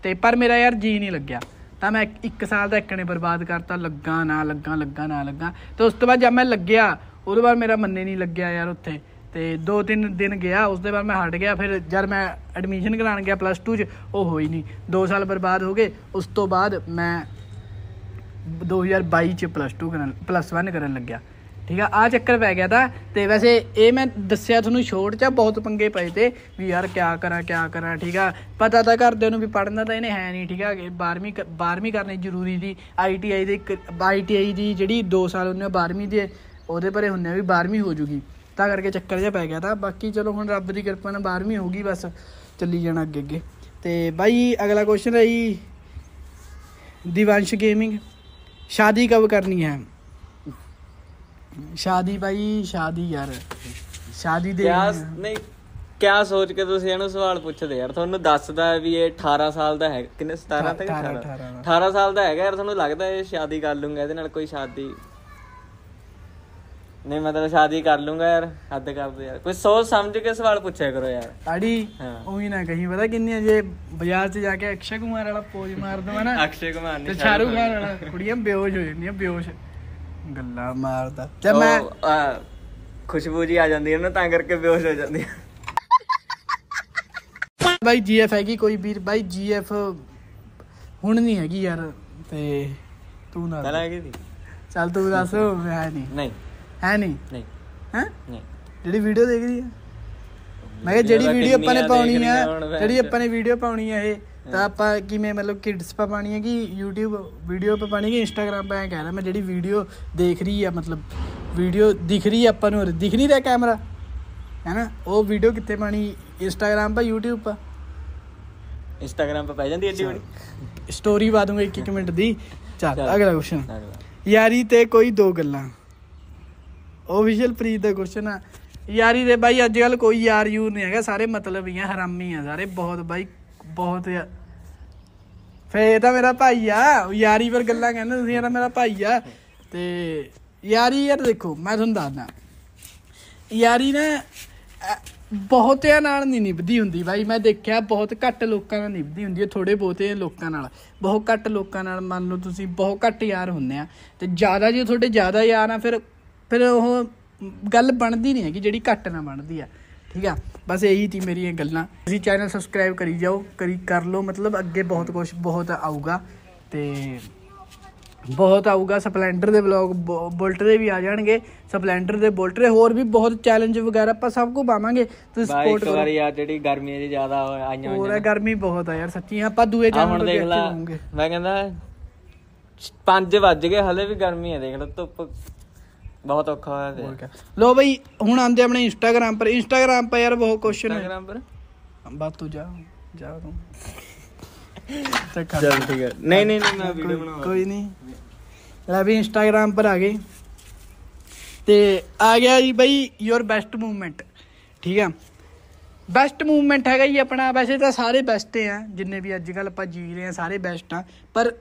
ਤੇ ਪਰ ਮੇਰਾ ਯਾਰ ਜੀ ਨਹੀਂ ਲੱਗਿਆ ਤਾਂ ਮੈਂ 1 ਸਾਲ ਦਾ ਇੱਕਣੇ ਬਰਬਾਦ ਕਰਤਾ ਲੱਗਾ ਨਾ ਲੱਗਾ ਲੱਗਾ ਨਾ ਲੱਗਾ ਤੇ ਉਸ ਤੋਂ ਬਾਅਦ ਜਦ ਮੈਂ ਲੱਗਿਆ ਉਹਦੇ ਬਾਅਦ ਮੇਰਾ ਮੰਨੇ ਨਹੀਂ ਲੱਗਿਆ ਯਾਰ ਉੱਥੇ ਤੇ ਦੋ ਤਿੰਨ ਦਿਨ ਗਿਆ ਉਸ ਦੇ ਬਾਅਦ ਮੈਂ ਹਟ ਗਿਆ ਫਿਰ ਜਦ ਮੈਂ ਐਡਮਿਸ਼ਨ ਕਰਾਣ ਗਿਆ ਪਲੱਸ 2 ਚ ਉਹ ਹੋਈ ਨਹੀਂ 2 ਸਾਲ ਬਰਬਾਦ ਹੋ ਗਏ ਉਸ ਤੋਂ ਬਾਅਦ ਮੈਂ 2022 ਚ ਪਲੱਸ 2 ਕਰਨ ਪਲੱਸ 1 ਕਰਨ ਲੱਗਿਆ ਠੀਕ ਆ ਆ ਚੱਕਰ ਪੈ ਗਿਆ ਤਾਂ ਤੇ ਵੈਸੇ ਇਹ ਮੈਂ ਦੱਸਿਆ ਤੁਹਾਨੂੰ ਸ਼ੋਰਟ ਚ ਬਹੁਤ ਪੰਗੇ ਪਏ ਤੇ ਵੀ ਯਾਰ ਕਿਆ ਕਰਾਂ ਕਿਆ ਕਰਾਂ ਠੀਕ ਆ ਪਤਾ ਤਾਂ ਕਰਦੇ ਨੂੰ ਵੀ ਪੜਨਾ ਤਾਂ ਇਹਨੇ ਹੈ ਨਹੀਂ ਠੀਕ ਆ 12ਵੀਂ 12ਵੀਂ ਕਰਨੀ ਜ਼ਰੂਰੀ ਦੀ ਆਈਟੀਆਈ ਦੇ ਆਈਟੀਆਈ ਦੀ ਜਿਹੜੀ 2 ਸਾਲ ਉਹਨੇ 12ਵੀਂ ਦੇ ਉਹਦੇ ਪਰੇ ਹੁੰਨੇ ਵੀ 12ਵੀਂ ਹੋ ਜੂਗੀ ਤਾਂ ਕਰਕੇ ਚੱਕਰ ਜਿਹਾ ਪੈ ਗਿਆ ਤਾਂ ਬਾਕੀ ਚਲੋ ਹੁਣ ਰੱਬ ਦੀ ਕਿਰਪਾ ਨਾਲ 12ਵੀਂ ਹੋ ਗਈ ਬਸ ਚੱਲੀ ਜਾਣਾ ਅੱਗੇ ਅੱਗੇ ਤੇ ਬਾਈ ਅਗਲਾ ਕੁਐਸਚਨ ਹੈ ਜੀ ਦਿਵਾਂਸ਼ ਗੇਮਿੰਗ ਸ਼ਾਦੀ ਕਬ ਕਰਨੀ ਹੈ ਸ਼ਾਦੀ ਬਾਈ ਸ਼ਾਦੀ ਯਾਰ ਸ਼ਾਦੀ ਦੇ ਕਿਆ ਨਹੀਂ ਕਿਆ ਸੋਚ ਕੇ ਤੁਸੀਂ ਇਹਨੂੰ ਸਵਾਲ ਪੁੱਛਦੇ ਯਾਰ ਤੁਹਾਨੂੰ ਦੱਸਦਾ ਵੀ ਇਹ 18 ਸਾਲ ਦਾ ਹੈ ਕਿੰਨੇ 17 ਤੱਕ 18 18 ਸਾਲ ਦਾ ਹੈਗਾ ਯਾਰ ਤੁਹਾਨੂੰ ਲੱਗਦਾ ਇਹ ਸ਼ਾਦੀ ਕਰ ਲੂੰਗਾ ਇਹਦੇ ਨਾਲ ਕੋਈ ਸ਼ਾਦੀ ਨਹੀਂ ਮਤਲਬ ਸ਼ਾਦੀ ਕਰ ਲੂੰਗਾ ਯਾਰ ਹੱਦ ਕਰ ਦੇ ਯਾਰ ਕੋਈ ਸੋਚ ਸਮਝ ਕੇ ਸਵਾਲ ਪੁੱਛਿਆ ਕਰੋ ਯਾਰ ਤਾੜੀ ਉਹੀ ਨਾ ਕਹੀਂ ਪਤਾ ਕਿੰਨੀਆਂ ਜੇ ਬਾਜ਼ਾਰ 'ਚ ਜਾ ਕੇ ਅਕਸ਼ੇ ਕੁਮਾਰ ਵਾਲਾ ਪੋਜ ਮਾਰ ਦਵਾਂ ਨਾ ਅਕਸ਼ੇ ਕੁਮਾਰ ਨਹੀਂ ਤੇ ਸ਼ਾਹਰੂਖ ਖਾਨ ਵਾਲਾ ਕੁੜੀਆਂ ਬੇਹੋਸ਼ ਹੋ ਜਾਂਦੀਆਂ ਬੇਹੋਸ਼ ਗੱਲਾਂ ਮਾਰਦਾ ਤੇ ਮੈਂ ਖੁਸ਼ਬੂ ਜੀ ਆ ਜਾਂਦੀ ਹੈ ਨਾ ਤਾਂ ਕਰਕੇ ਬੇਹੋਸ਼ ਹੋ ਜਾਂਦੀ ਹੈ ਬਾਈ ਜੀਐਫ ਹੈਗੀ ਕੋਈ ਵੀਰ ਬਾਈ ਜੀਐਫ ਹੁਣ ਨਹੀਂ ਹੈਗੀ ਯਾਰ ਤੇ ਤੂੰ ਨਾ ਚੱਲ ਤੂੰ ਦੱਸ ਮੈਂ ਨਹੀਂ ਨਹੀਂ ਹੈ ਨਹੀਂ ਨਹੀਂ ਹੈ ਨਹੀਂ ਜਿਹੜੀ ਵੀਡੀਓ ਦੇਖ ਰਹੀ ਹੈ ਮੈਂ ਕਿਹਾ ਜਿਹੜੀ ਵੀਡੀਓ ਆਪਾਂ ਨੇ ਪਾਉਣੀ ਆ ਜਿਹੜੀ ਆਪਾਂ ਨੇ ਵੀਡੀਓ ਪਾਉਣੀ ਆ ਇਹ ਤਾਂ ਆਪਾਂ ਕਿਵੇਂ ਮਤਲਬ ਕਿਡਸ ਪਾ ਪਾਣੀ ਹੈ ਕਿ YouTube ਵੀਡੀਓ ਪਾ ਪਾਣੀ ਕਿ Instagram ਪਾ ਕਹਿ ਰਿਹਾ ਮੈਂ ਜਿਹੜੀ ਵੀਡੀਓ ਦੇਖ ਰਹੀ ਆ ਮਤਲਬ ਵੀਡੀਓ ਦਿਖ ਰਹੀ ਆ ਆਪਾਂ ਨੂੰ ਦਿਖ ਨਹੀਂ ਰਿਹਾ ਕੈਮਰਾ ਹੈ ਨਾ ਉਹ ਵੀਡੀਓ ਕਿੱਥੇ ਪਾਣੀ Instagram ਪਾ YouTube ਪਾ Instagram ਪਾ ਪੈ ਜਾਂਦੀ ਐਡੀ ਬੜੀ ਸਟੋਰੀ ਪਾ ਦੂੰਗਾ 1 1 ਮਿੰਟ ਦੀ ਚੱਲ ਅਗਲਾ ਕੁਐਸਚਨ ਯਾਰੀ ਤੇ ਕੋਈ ਦੋ ਗੱਲਾਂ ਆਫੀਸ਼ੀਅਲ ਪ੍ਰੀਤ ਦਾ ਕੁਐਸਚਨ ਆ ਯਾਰੀ ਦੇ ਬਾਈ ਅੱਜ ਕੱਲ ਕੋਈ ਯਾਰ ਯੂਰ ਨਹੀਂ ਹੈਗਾ ਸਾਰੇ ਮਤਲਬ ਹੀ ਆ ਹਰਾਮੀ ਆ ਸਾਰੇ ਬਹੁਤ ਬਾਈ ਬਹੁਤ ਫੇ ਤਾਂ ਮੇਰਾ ਭਾਈ ਆ ਯਾਰੀ ਪਰ ਗੱਲਾਂ ਕਹਿੰਦੇ ਤੁਸੀਂ ਇਹਦਾ ਮੇਰਾ ਭਾਈ ਆ ਤੇ ਯਾਰੀ ਯਾਰ ਦੇਖੋ ਮੈਂ ਤੁਹਾਨੂੰ ਦੱਸਦਾ ਯਾਰੀ ਨਾ ਬਹੁਤਿਆਂ ਨਾਲ ਨਹੀਂ ਨਿਭਦੀ ਹੁੰਦੀ ਬਾਈ ਮੈਂ ਦੇਖਿਆ ਬਹੁਤ ਘੱਟ ਲੋਕਾਂ ਨਾਲ ਨਿਭਦੀ ਹੁੰਦੀ ਹੈ ਥੋੜੇ ਬਹੁਤੇ ਲੋਕਾਂ ਨਾਲ ਬਹੁਤ ਘੱਟ ਲੋਕਾਂ ਨਾਲ ਮੰਨ ਲਓ ਤੁਸੀਂ ਬਹੁਤ ਘੱਟ ਯਾਰ ਹੁੰਨੇ ਆ ਤੇ ਜ਼ਿਆਦਾ ਜੇ ਤੁਹਾਡੇ ਜ਼ਿਆਦਾ ਯਾਰ ਆ ਫਿਰ ਫਿਰ ਉਹ ਗੱਲ ਬਣਦੀ ਨਹੀਂ ਹੈਗੀ ਜਿਹੜੀ ਘੱਟ ਨਾ ਬਣਦੀ ਆ ਠੀਕ ਆ ਬਸ ਇਹੀ ਸੀ ਮੇਰੀਆਂ ਗੱਲਾਂ ਤੁਸੀਂ ਚੈਨਲ ਸਬਸਕ੍ਰਾਈਬ ਕਰੀ ਜਾਓ ਕਰੀ ਕਰ ਲਓ ਮਤਲਬ ਅੱਗੇ ਬਹੁਤ ਕੁਝ ਬਹੁਤ ਆਊਗਾ ਤੇ ਬਹੁਤ ਆਊਗਾ ਸਪਲੈਂਡਰ ਦੇ ਵਲੌਗ ਬੁਲਟ ਦੇ ਵੀ ਆ ਜਾਣਗੇ ਸਪਲੈਂਡਰ ਦੇ ਬੁਲਟ ਦੇ ਹੋਰ ਵੀ ਬਹੁਤ ਚੈਲੰਜ ਵਗੈਰਾ ਆਪਾਂ ਸਭ ਕੁਝ ਪਾਵਾਂਗੇ ਤੁਸੀਂ ਸਪੋਰਟ ਕਰੋ ਵਾਰੀ ਆ ਜਿਹੜੀ ਗਰਮੀ ਇਹ ਜ਼ਿਆਦਾ ਆਈਆਂ ਹੋਰ ਗਰਮੀ ਬਹੁਤ ਆ ਯਾਰ ਸੱਚੀ ਆਪਾਂ ਦੂਏ ਨੂੰ ਦੇਖ ਲਾਂਗੇ ਮੈਂ ਕਹਿੰਦਾ 5 ਵਜ ਗਏ ਹਲੇ ਵੀ ਗਰਮੀ ਹੈ ਦੇਖ ਲਓ ਧੁੱਪ ਬਹੁਤ ਔਖਾ ਹੋਇਆ ਫਿਰ ਲੋ ਬਈ ਹੁਣ ਆਂਦੇ ਆਪਣੇ ਇੰਸਟਾਗ੍ਰam ਪਰ ਇੰਸਟਾਗ੍ਰam ਪਰ ਯਾਰ ਬਹੁਤ ਕੁਐਸਚਨ ਹੈ ਇੰਸਟਾਗ੍ਰਾਮ ਪਰ ਬਾਤ ਤੂੰ ਜਾ ਜਾ ਤੂੰ ਚੱਲ ਠੀਕ ਹੈ ਨਹੀਂ ਨਹੀਂ ਨਹੀਂ ਮੈਂ ਵੀਡੀਓ ਕੋਈ- ਬਣਾਉਂਦਾ ਕੋਈ ਨਹੀਂ ਲੈ ਵੀ ਇੰਸਟਾਗ੍ਰam ਪਰ ਆ ਗਏ ਤੇ ਆ ਗਿਆ ਜੀ ਬਈ ਯੋਰ ਬੈਸਟ ਮੂਵਮੈਂਟ ਠੀਕ ਹੈ ਬੈਸਟ ਮੂਵਮੈਂਟ ਹੈਗਾ ਜੀ ਆਪਣਾ ਵੈਸੇ ਤਾਂ ਸਾਰੇ ਬੈਸਟ ਆ ਜਿੰਨੇ ਵੀ ਅੱਜ ਕੱਲ ਆਪਾਂ ਜੀ ਰਹੇ ਆ ਸਾਰੇ ਬੈਸਟ ਆ ਪਰ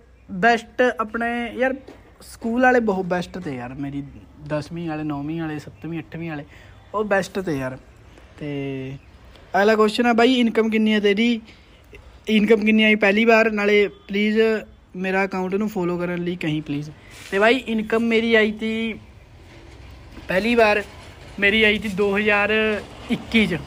ਬੈਸਟ ਆਪਣੇ ਯਾਰ ਸਕੂਲ ਵਾਲੇ ਬਹੁਤ ਬੈਸਟ ਤੇ ਯਾਰ ਮੇਰੀ 10ਵੀਂ ਵਾਲੇ 9ਵੀਂ ਵਾਲੇ 7ਵੀਂ 8ਵੀਂ ਵਾਲੇ ਉਹ ਬੈਸਟ ਤੇ ਯਾਰ ਤੇ ਅਗਲਾ ਕੁਐਸਚਨ ਹੈ ਬਾਈ ਇਨਕਮ ਕਿੰਨੀ ਹੈ ਤੇਰੀ ਇਨਕਮ ਕਿੰਨੀ ਆਈ ਪਹਿਲੀ ਵਾਰ ਨਾਲੇ ਪਲੀਜ਼ ਮੇਰਾ ਅਕਾਊਂਟ ਨੂੰ ਫੋਲੋ ਕਰਨ ਲਈ ਕਹੀਂ ਪਲੀਜ਼ ਤੇ ਬਾਈ ਇਨਕਮ ਮੇਰੀ ਆਈ ਸੀ ਪਹਿਲੀ ਵਾਰ ਮੇਰੀ ਆਈ ਸੀ 2021 ਚ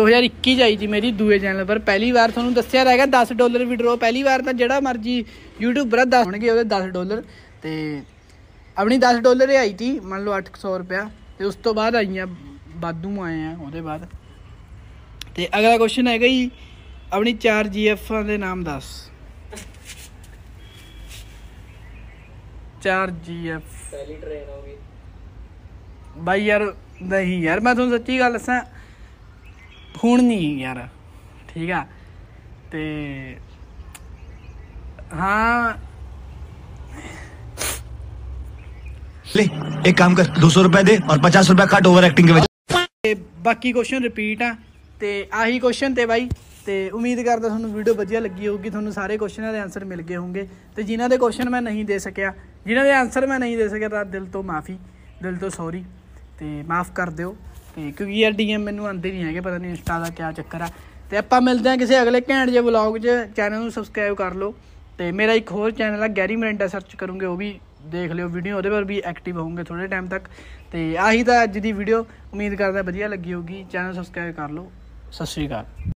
2021 ਚ ਆਈ ਸੀ ਮੇਰੀ ਦੂਏ ਚੈਨਲ ਪਰ ਪਹਿਲੀ ਵਾਰ ਤੁਹਾਨੂੰ ਦੱਸਿਆ ਰਹੇਗਾ 10 ਡਾਲਰ ਵਿਡਰੋ ਪਹਿਲੀ ਵਾਰ ਤਾਂ ਜਿਹੜਾ ਮਰਜੀ YouTube ਬਰਾਦਰ 10 ਹੋਣਗੇ ਉਹਦੇ 10 ਡਾਲਰ ਤੇ ਆਪਣੀ 10 ਡਾਲਰ ਹੀ ਆਈ ਸੀ ਮੰਨ ਲਓ 800 ਰੁਪਿਆ ਤੇ ਉਸ ਤੋਂ ਬਾਅਦ ਆਈਆਂ ਬਾਦੂ ਆਏ ਆ ਉਹਦੇ ਬਾਅਦ ਤੇ ਅਗਲਾ ਕੁਐਸਚਨ ਹੈਗਾ ਜੀ ਆਪਣੀ 4 ਜੀਐਫਾਂ ਦੇ ਨਾਮ ਦੱਸ 4 ਜੀਐਫ ਪਹਿਲੀ ਟ੍ਰੇਨ ਹੋਗੀ ਬਾਈ ਯਾਰ ਨਹੀਂ ਯਾਰ ਮੈਂ ਤੁਹਾਨੂੰ ਸੱਚੀ ਗੱਲ ਦੱਸਾਂ ਹੁਣ ਨਹੀਂ ਯਾਰ ਠੀਕ ਆ ਤੇ ਹਾਂ ले ਇੱਕ काम ਕਰ 200 ਰੁਪਏ ਦੇ ਔਰ 50 ਰੁਪਏ रुपए ਓਵਰ ਐਕਟਿੰਗ एक्टिंग के ਵਜ੍ਹਾ ਬਾਕੀ ਕੁਐਸਚਨ ਰਿਪੀਟ ਆ ਤੇ ਆਹੀ ਕੁਐਸਚਨ ਤੇ ਬਾਈ ਤੇ ਉਮੀਦ ਕਰਦਾ ਤੁਹਾਨੂੰ ਵੀਡੀਓ ਵਧੀਆ ਲੱਗੀ ਹੋਊਗੀ ਤੁਹਾਨੂੰ ਸਾਰੇ ਕੁਐਸਚਨਾਂ ਦੇ ਆਨਸਰ ਮਿਲ ਗਏ ਹੋਣਗੇ ਤੇ ਜਿਨ੍ਹਾਂ ਦੇ ਕੁਐਸਚਨ ਮੈਂ ਨਹੀਂ ਦੇ ਸਕਿਆ ਜਿਨ੍ਹਾਂ ਦੇ ਆਨਸਰ ਮੈਂ ਨਹੀਂ ਦੇ ਸਕਿਆ ਤਾਂ ਦਿਲ ਤੋਂ ਮਾਫੀ ਦਿਲ ਤੋਂ ਸੌਰੀ ਤੇ ਮਾਫ ਕਰ ਦਿਓ ਤੇ ਕਿਉਂਕਿ ਯਾਰ ਡੀਐਮ ਮੈਨੂੰ ਆਂਦੇ ਨਹੀਂ ਹੈਗੇ ਪਤਾ ਨਹੀਂ ਇੰਸਟਾ ਦਾ ਕੀ ਚੱਕਰ ਆ ਤੇ ਆਪਾਂ ਮਿਲਦੇ ਹਾਂ ਕਿਸੇ ਅਗਲੇ ਘੈਂਟ ਜੇ ਵਲੌਗ 'ਚ ਚੈਨਲ ਨੂੰ ਸਬਸਕ੍ਰਾਈਬ ਕਰ ਲਓ ਤੇ ਮੇਰਾ ਇੱਕ ਹੋਰ ਚੈਨਲ ਆ ਗੈਰੀ ਮਰਿੰਡਾ ਸਰਚ ਕਰੋਗੇ ਉਹ ਵੀ ਦੇਖ ਲਿਓ ਵੀਡੀਓ ਉਹਦੇ ਪਰ ਵੀ ਐਕਟਿਵ ਹੋਵਾਂਗੇ ਥੋੜੇ ਟਾਈਮ ਤੱਕ ਤੇ ਆਹੀ ਤਾਂ ਅੱਜ ਦੀ ਵੀਡੀਓ ਉਮੀਦ ਕਰਦਾ ਵਧੀਆ ਲੱਗੀ ਹੋਗੀ ਚੈਨਲ ਸਬਸਕ੍ਰਾਈਬ ਕਰ ਲਓ ਸਤਿ ਸ਼੍ਰੀ ਅਕਾਲ